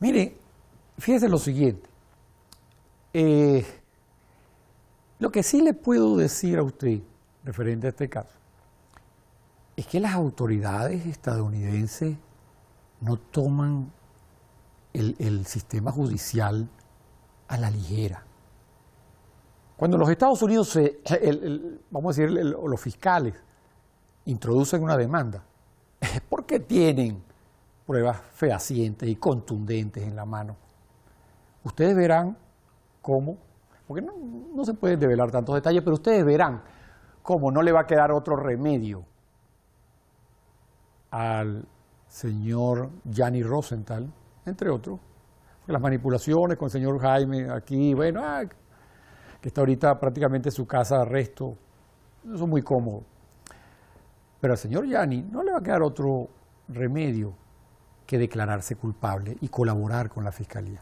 Mire, fíjese lo siguiente. Eh, lo que sí le puedo decir a usted referente a este caso es que las autoridades estadounidenses no toman el, sistema judicial a la ligera. Cuando los Estados Unidos, vamos a decir, los fiscales introducen una demanda, es porque tienen pruebas fehacientes y contundentes en la mano. Ustedes verán cómo, porque no, se pueden develar tantos detalles, pero ustedes verán cómo no le va a quedar otro remedio al señor Gianni Rosenthal, entre otros, las manipulaciones con el señor Jaime aquí, bueno, ah, que está ahorita prácticamente su casa de arresto, eso es muy cómodo. Pero al señor Yanni no le va a quedar otro remedio que declararse culpable y colaborar con la Fiscalía.